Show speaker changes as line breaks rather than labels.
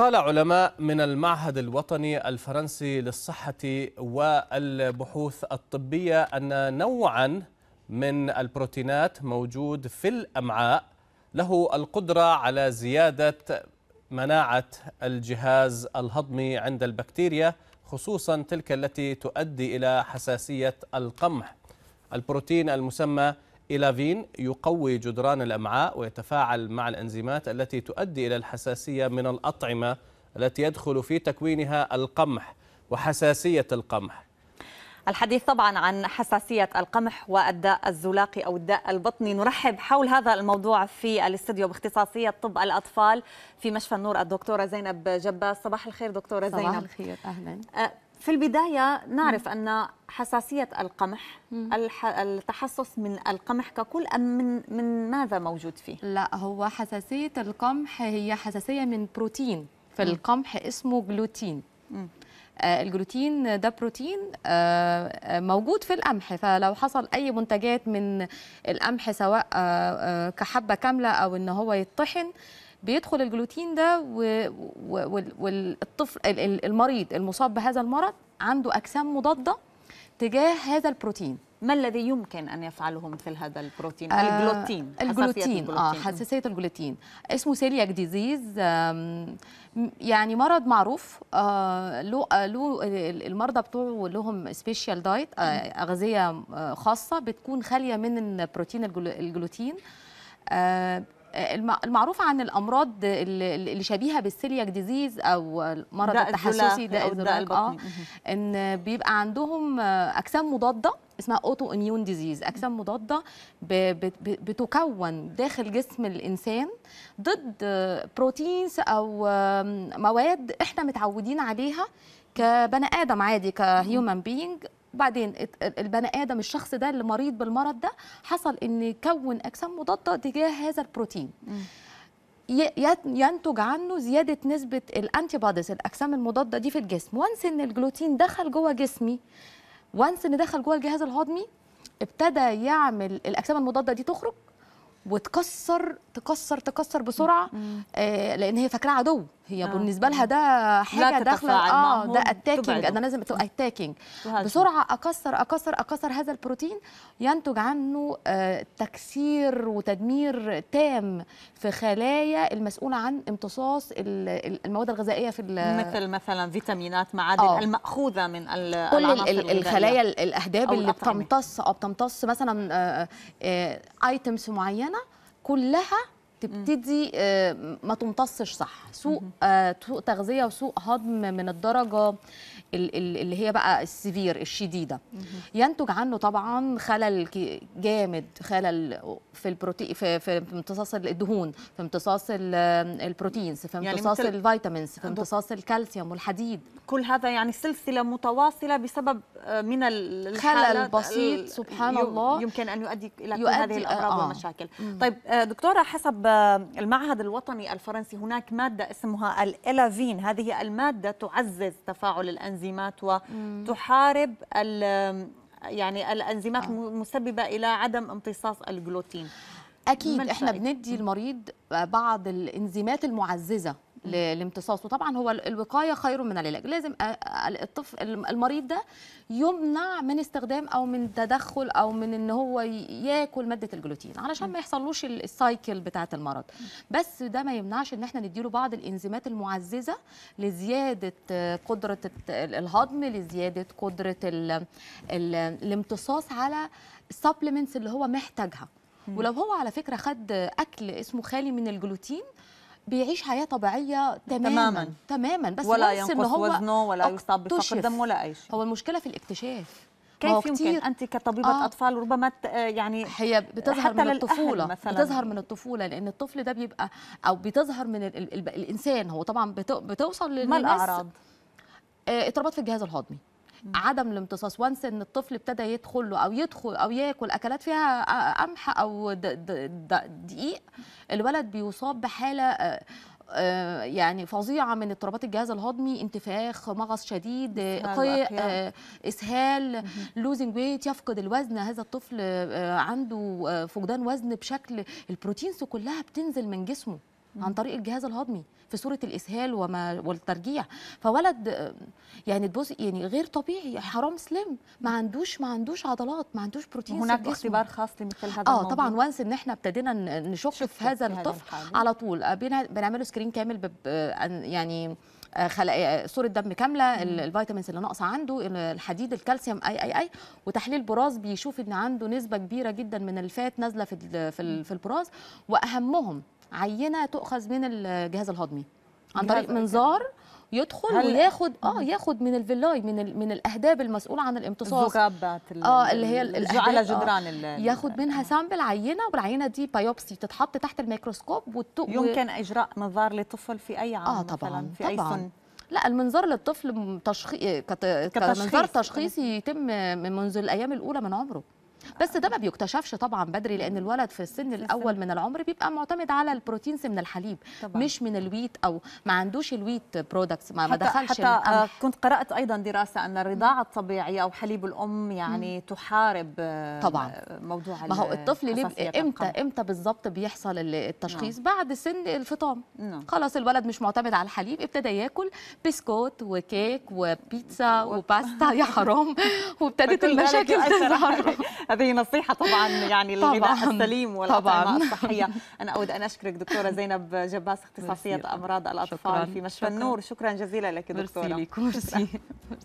قال علماء من المعهد الوطني الفرنسي للصحة والبحوث الطبية أن نوعا من البروتينات موجود في الأمعاء له القدرة على زيادة مناعة الجهاز الهضمي عند البكتيريا خصوصا تلك التي تؤدي إلى حساسية القمح البروتين المسمى إيلافين يقوي جدران الأمعاء ويتفاعل مع الأنزيمات التي تؤدي إلى الحساسية من الأطعمة التي يدخل في تكوينها القمح وحساسية القمح الحديث طبعا عن حساسية القمح والداء الزلاقي أو الداء البطني نرحب حول هذا الموضوع في الاستديو باختصاصية طب الأطفال في مشفى النور الدكتورة زينب جباس صباح الخير دكتورة صباح زينب صباح الخير أهلا أه، في البداية نعرف أن حساسية القمح التحسس من القمح ككل أم من,
من ماذا موجود فيه؟ لا هو حساسية القمح هي حساسية من بروتين في القمح اسمه جلوتين آه الجلوتين ده بروتين آه، آه، موجود في القمح فلو حصل اي منتجات من القمح سواء آه، كحبه كامله او ان هو يتطحن بيدخل الجلوتين ده والطفل المريض المصاب بهذا المرض عنده اجسام مضاده تجاه هذا البروتين ما الذي يمكن ان يفعله مثل هذا البروتين آه الجلوتين الجلوتين اه حساسيه الجلوتين اسمه سيلياك ديزيز يعني مرض معروف آه له آه، له المرضى بتوعه لهم سبيشال دايت آه اغذيه آه، خاصه بتكون خاليه من البروتين الجلوتين آه المعروف عن الامراض اللي شبيهه بالسيلياك ديزيز او مرض التحسسي ده الزراق اه ان بيبقى عندهم اجسام مضاده اسمها اوتو اميون ديزيز اجسام مضاده بتكون داخل جسم الانسان ضد بروتينز او مواد احنا متعودين عليها كبني ادم عادي كهيومن بينج وبعدين البني ادم الشخص ده اللي مريض بالمرض ده حصل ان كون اجسام مضاده تجاه هذا البروتين ينتج عنه زياده نسبه الانتي بوديز الاجسام المضاده دي في الجسم وانس ان الجلوتين دخل جوه جسمي وانس ان دخل جوه الجهاز الهضمي ابتدى يعمل الاجسام المضاده دي تخرج وتكسر تكسر تكسر بسرعه آه لان هي فاكراه عدو هي آه. بالنسبه لها ده حاجه داخله اه ده اتاكينج انا لازم اتاكينج بسرعه اكسر اكسر اكسر هذا البروتين ينتج عنه آه، تكسير وتدمير تام في خلايا المسؤوله عن امتصاص المواد
الغذائيه في مثل مثلا فيتامينات معادن آه. الماخوذه من كل الخلايا
الاهداب اللي بتمتص او بتمتص مثلا ايتمز آه، آه، معينه كلها تبتدي آه، ما تمتصش صح سوء آه، تغذيه وسوء هضم من الدرجه اللي هي بقى السيفير الشديده ينتج عنه طبعا خلل جامد خلل في البروتين في, في امتصاص الدهون في امتصاص البروتينز في يعني امتصاص يعني الفيتامينز
في امتصاص الكالسيوم والحديد كل هذا يعني سلسله متواصله بسبب آه، من الخلل بسيط سبحان الله يمكن ان يؤدي الى كل هذه الامراض آه. والمشاكل مم. طيب آه، دكتوره حسب آه، المعهد الوطني الفرنسي هناك ماده اسمها الالافين هذه الماده تعزز تفاعل الانزيم الانزيمات وتحارب يعني الانزيمات المسببه آه. الى عدم امتصاص الجلوتين
اكيد احنا بندي المريض بعض الانزيمات المعززه لامتصاصه طبعا هو الوقايه خير من العلاج لازم الطفل المريض ده يمنع من استخدام او من تدخل او من ان هو ياكل ماده الجلوتين علشان ما يحصلوش السايكل بتاعه المرض بس ده ما يمنعش ان احنا نديله بعض الانزيمات المعززه لزياده آه، قدره الهضم لزياده قدره الامتصاص على سبلمنتس اللي هو محتاجها ولو هو على فكره خد اكل اسمه خالي من الجلوتين بيعيش حياه طبيعيه تماما تماما, تماما. بس ولا ينقص هو وزنه ولا
يصاب بفقر دم ولا اي شيء هو
المشكله في الاكتشاف كيف يمكن انت كطبيبه آه
اطفال ربما آه، يعني هي بتظهر من الطفوله مثلاً. بتظهر من
الطفوله لان الطفل ده بيبقى او بتظهر من الـ الـ الانسان هو طبعا بتوصل للناس ما الاعراض آه، اضطرابات في الجهاز الهضمي عدم الامتصاص وانس ان الطفل ابتدى يدخل له او يدخل او ياكل اكلات فيها قمح او دقيق الولد بيصاب بحاله آه، آه، يعني فظيعه من اضطرابات الجهاز الهضمي انتفاخ مغص شديد قيء آه، اسهال لوزنج ويت يفقد الوزن هذا الطفل عنده فقدان وزن بشكل البروتينز كلها بتنزل من جسمه عن طريق الجهاز الهضمي في صوره الاسهال وما والترجيع فولد يعني تبص يعني غير طبيعي حرام سليم ما عندوش ما عندوش عضلات ما عندوش بروتين هناك اختبار
خاص لمثل هذا اه طبعا
وانس ان احنا ابتدينا نشك في هذا الطفل على طول آه، بنعمله سكرين كامل يعني آه، آه، صوره دم كامله الفيتامينز اللي ناقصه عنده الحديد الكالسيوم اي اي اي وتحليل براز بيشوف ان عنده نسبه كبيره جدا من الفات نازله في في البراز واهمهم عينه تؤخذ من الجهاز الهضمي
عن طريق منظار
يدخل هل... وياخد اه ياخد من الفيلاي من ال... من الاهداب المسؤوله عن الامتصاص
الذكاب ال... اه اللي هي على آه، جدران آه ياخد
منها آه. سامبل عينه والعينه دي بايوبسي تتحط تحت الميكروسكوب وت... يمكن و... اجراء منظار
لطفل في اي عام اه طبعا مثلا في طبعا. اي سن
لا المنظار للطفل تشخي... كت... كتشخيص كمنظار تشخيصي يتم منذ الايام الاولى من عمره بس ده ما بيكتشفش طبعا بدري لان الولد في السن الاول من العمر بيبقى معتمد على البروتينز من الحليب طبعا. مش من الويت او ما عندوش الويت برودكتس ما, حتى ما دخلش حتى آه،
كنت قرات ايضا دراسه ان الرضاعه الطبيعيه او حليب الام يعني م. تحارب آه، طبعا موضوع ما هو الطفل ليه امتى امتى
بالظبط بيحصل التشخيص نعم. بعد سن الفطام نعم. خلاص الولد مش معتمد على الحليب ابتدى ياكل بسكوت وكيك وبيتزا وباستا يا حرام وابتدت المشاكل تظهر
هذه نصيحة طبعا يعني للغذاء السليم والأطعمة الصحية أنا أود أن أشكرك دكتورة زينب جباس اختصاصية أمراض الأطفال شكراً. في مشفى النور شكرا جزيلا لك دكتورة ميرسي ليك ميرسي